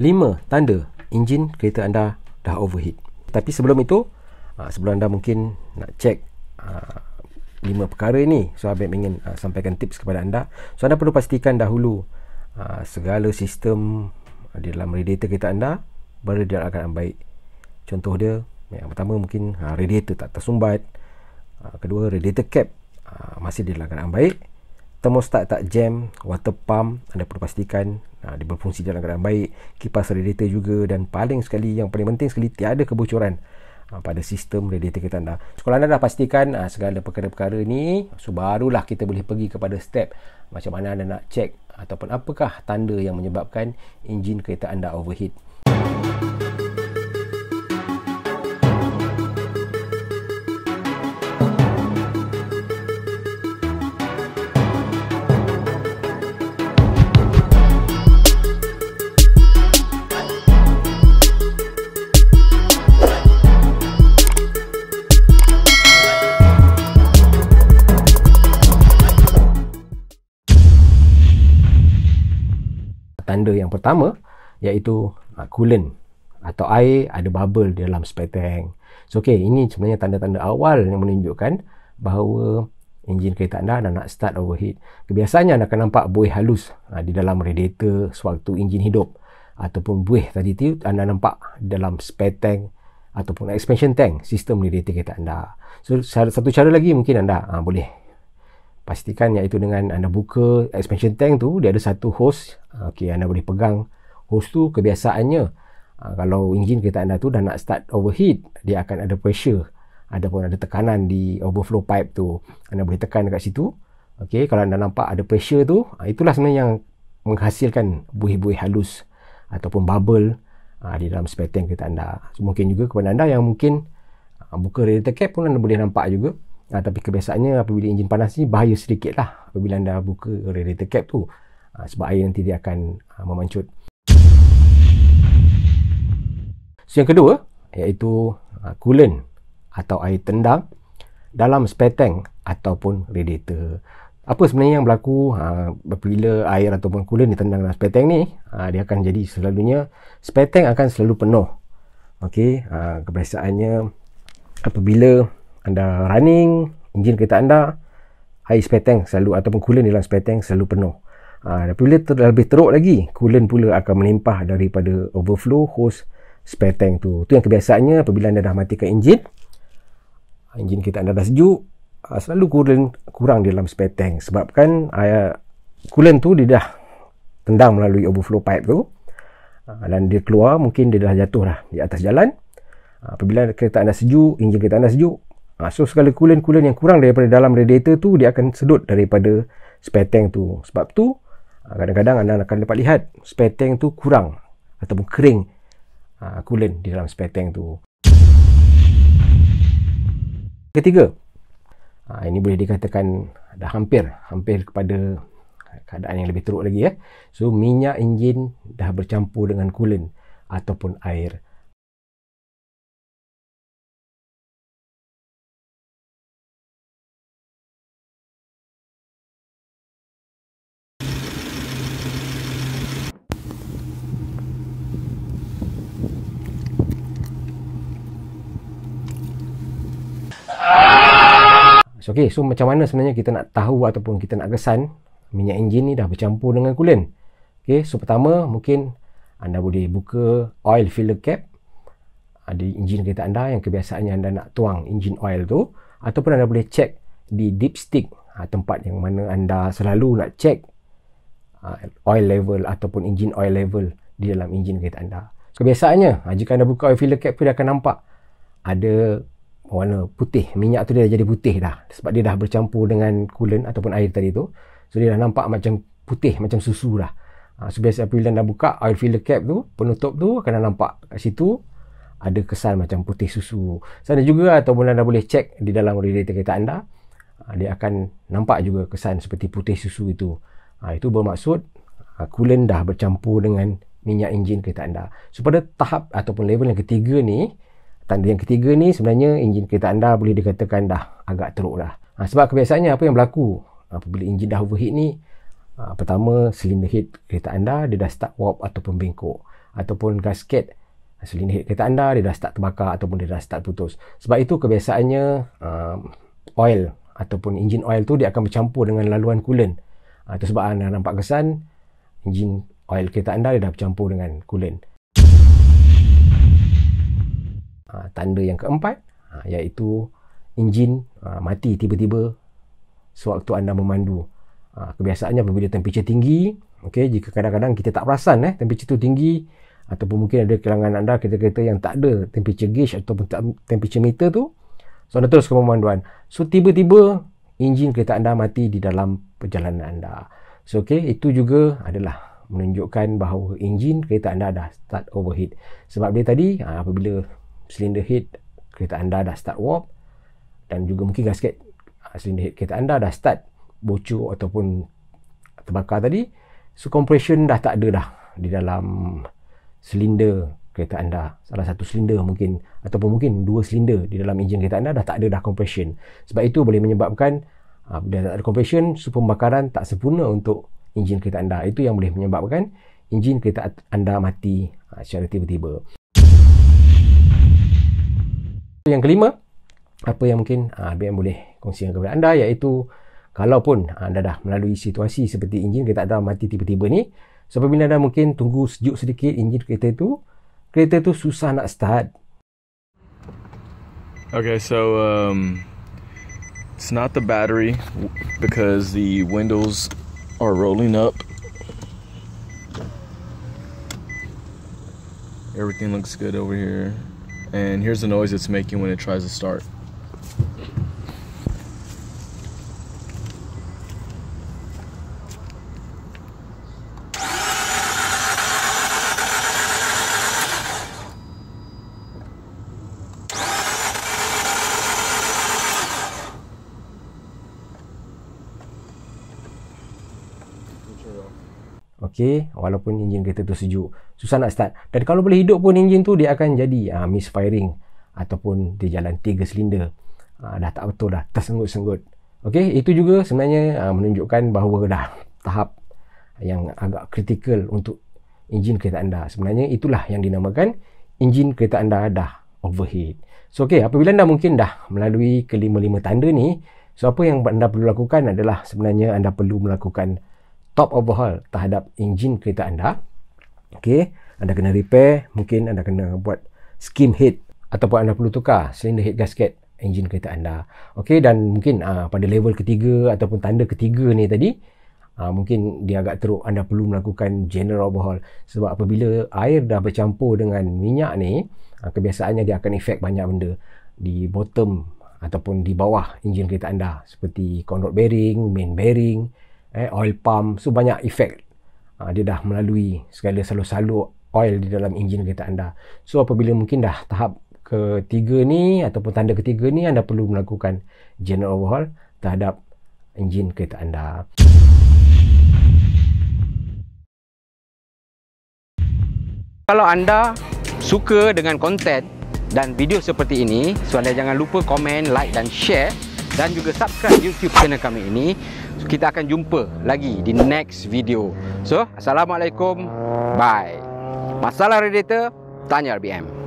Lima tanda enjin kereta anda dah overheat. Tapi sebelum itu, ah, sebelum anda mungkin nak check ah, lima perkara ini, so Abang ingin ah, sampaikan tips kepada anda. So anda perlu pastikan dahulu segala sistem di dalam radiator kereta anda berada dalam keadaan baik. Contoh dia, yang pertama mungkin radiator tak tersumbat. Kedua, radiator cap masih di dalam keadaan baik thermostat tak jam, water pump anda perlu pastikan uh, dia berfungsi dalam keadaan baik, kipas radiator juga dan paling sekali yang paling penting sekali tiada kebocoran ha, pada sistem radiator kita anda. Sekolah anda dah pastikan ha, segala perkara-perkara ni, so barulah kita boleh pergi kepada step macam mana anda nak check ataupun apakah tanda yang menyebabkan enjin kereta anda overheat. tanda yang pertama iaitu uh, coolant atau air ada bubble dalam spare tank. So okay, ini sebenarnya tanda-tanda awal yang menunjukkan bahawa enjin kereta anda dah nak start overheat. Kebiasaannya anda akan nampak buih halus ha, di dalam radiator sewaktu enjin hidup ataupun buih tadi tu anda nampak dalam spare tank ataupun expansion tank sistem radiator kereta anda. So satu cara lagi mungkin anda ha, boleh pastikan iaitu dengan anda buka expansion tank tu dia ada satu hose okey anda boleh pegang hose tu kebiasaannya ah, kalau enjin kereta anda tu dah nak start overheat dia akan ada pressure ataupun ada tekanan di overflow pipe tu anda boleh tekan dekat situ okey kalau anda nampak ada pressure tu ah, itulah sebenarnya yang menghasilkan buih-buih halus ataupun bubble ah, di dalam spare tank kereta anda mungkin juga kepada anda yang mungkin buka radiator cap pun anda boleh nampak juga Ha, tapi kebiasaannya apabila enjin panas ni bahaya sedikit lah apabila anda buka radiator cap tu ha, sebab air nanti dia akan ha, memancut. So yang kedua iaitu ha, coolant atau air tendang dalam spare tank ataupun radiator. Apa sebenarnya yang berlaku ha, apabila air ataupun coolant ditendang dalam spare tank ni ha, dia akan jadi selalunya spare tank akan selalu penuh. Okey, ha, kebiasaannya apabila anda running, enjin kereta anda, air spare tank selalu ataupun coolant dalam spare tank selalu penuh. Ha, tapi bila ter, lebih teruk lagi, coolant pula akan melimpah daripada overflow hose spare tank tu. Tu yang kebiasaannya apabila anda dah matikan enjin, enjin kereta anda dah sejuk, ha, selalu coolant kurang dalam spare tank. Sebabkan air coolant tu dia dah tendang melalui overflow pipe tu ha, dan dia keluar mungkin dia dah jatuh lah di atas jalan apabila kereta anda sejuk, enjin kereta anda sejuk, Ha, so segala coolant-coolant yang kurang daripada dalam radiator tu dia akan sedut daripada spare tank tu. Sebab tu ha, kadang-kadang anda akan dapat lihat spare tank tu kurang ataupun kering ha, coolant di dalam spare tank tu. Ketiga, ha, ini boleh dikatakan dah hampir hampir kepada keadaan yang lebih teruk lagi ya. Eh. So minyak enjin dah bercampur dengan coolant ataupun air. Okey, so macam mana sebenarnya kita nak tahu ataupun kita nak kesan minyak enjin ni dah bercampur dengan kulen? Okey, so pertama mungkin anda boleh buka oil filler cap ada enjin kereta anda yang kebiasaannya anda nak tuang enjin oil tu ataupun anda boleh cek di dipstick ha, tempat yang mana anda selalu nak cek ha, oil level ataupun enjin oil level di dalam enjin kereta anda. Kebiasaannya ha, jika anda buka oil filler cap tu dia akan nampak ada warna putih. Minyak tu dia dah jadi putih dah. Sebab dia dah bercampur dengan coolant ataupun air tadi tu. So dia dah nampak macam putih, macam susu dah. Ha, so biasanya apabila anda buka oil filler cap tu, penutup tu akan nampak kat situ ada kesan macam putih susu. Sana juga ataupun anda boleh cek di dalam radiator kereta anda. Ha, dia akan nampak juga kesan seperti putih susu itu. Ha, itu bermaksud coolant dah bercampur dengan minyak enjin kereta anda. So pada tahap ataupun level yang ketiga ni, tanda yang ketiga ni sebenarnya enjin kereta anda boleh dikatakan dah agak teruk dah. Ha, sebab kebiasaannya apa yang berlaku apabila enjin dah overheat ni ha, pertama silinder head kereta anda dia dah start warp ataupun bengkok ataupun gasket ha, silinder head kereta anda dia dah start terbakar ataupun dia dah start putus. Sebab itu kebiasaannya ha, oil ataupun enjin oil tu dia akan bercampur dengan laluan coolant. Ha, itu sebab anda nampak kesan enjin oil kereta anda dia dah bercampur dengan coolant. tanda yang keempat ha, iaitu enjin ha, mati tiba-tiba sewaktu anda memandu. Ha, kebiasaannya apabila temperature tinggi, okey jika kadang-kadang kita tak perasan eh temperature tu tinggi ataupun mungkin ada kelangan anda kereta-kereta yang tak ada temperature gauge ataupun tak temperature meter tu so anda terus ke pemanduan so tiba-tiba enjin kereta anda mati di dalam perjalanan anda so okey itu juga adalah menunjukkan bahawa enjin kereta anda dah start overheat sebab dia tadi ha, apabila silinder head kereta anda dah start warp dan juga mungkin gasket silinder ah, head kereta anda dah start bocor ataupun terbakar tadi so compression dah tak ada dah di dalam silinder kereta anda salah satu silinder mungkin ataupun mungkin dua silinder di dalam enjin kereta anda dah tak ada dah compression sebab itu boleh menyebabkan ah, bila tak ada compression so pembakaran tak sempurna untuk enjin kereta anda itu yang boleh menyebabkan enjin kereta anda mati ah, secara tiba-tiba yang kelima, apa yang mungkin ah, ABM uh, boleh kongsikan kepada anda iaitu kalaupun uh, anda dah melalui situasi seperti enjin kereta tak mati tiba-tiba ni, so apabila anda mungkin tunggu sejuk sedikit enjin kereta itu, kereta itu susah nak start. Okay, so um, it's not the battery because the windows are rolling up. Everything looks good over here. And here's the noise it's making when it tries to start. okay? walaupun enjin kereta tu sejuk susah nak start dan kalau boleh hidup pun enjin tu dia akan jadi uh, misfiring ataupun dia jalan tiga silinder uh, dah tak betul dah tersenggut-senggut. okay? itu juga sebenarnya uh, menunjukkan bahawa dah tahap yang agak kritikal untuk enjin kereta anda sebenarnya itulah yang dinamakan enjin kereta anda dah overheat so okay, apabila anda mungkin dah melalui kelima-lima tanda ni so apa yang anda perlu lakukan adalah sebenarnya anda perlu melakukan top overhaul terhadap enjin kereta anda. Okey, anda kena repair, mungkin anda kena buat skim head ataupun anda perlu tukar silinder head gasket enjin kereta anda. Okey, dan mungkin uh, pada level ketiga ataupun tanda ketiga ni tadi Ha, mungkin dia agak teruk anda perlu melakukan general overhaul sebab apabila air dah bercampur dengan minyak ni ha, kebiasaannya dia akan efek banyak benda di bottom ataupun di bawah enjin kereta anda seperti conrod bearing, main bearing eh, oil pump so banyak efek ha, ah, dia dah melalui segala salur-salur oil di dalam enjin kereta anda so apabila mungkin dah tahap ketiga ni ataupun tanda ketiga ni anda perlu melakukan general overhaul terhadap enjin kereta anda kalau anda suka dengan konten dan video seperti ini so anda jangan lupa komen like dan share dan juga subscribe YouTube channel kami ini. So, kita akan jumpa lagi di next video. So, Assalamualaikum. Bye. Masalah radiator, tanya RBM.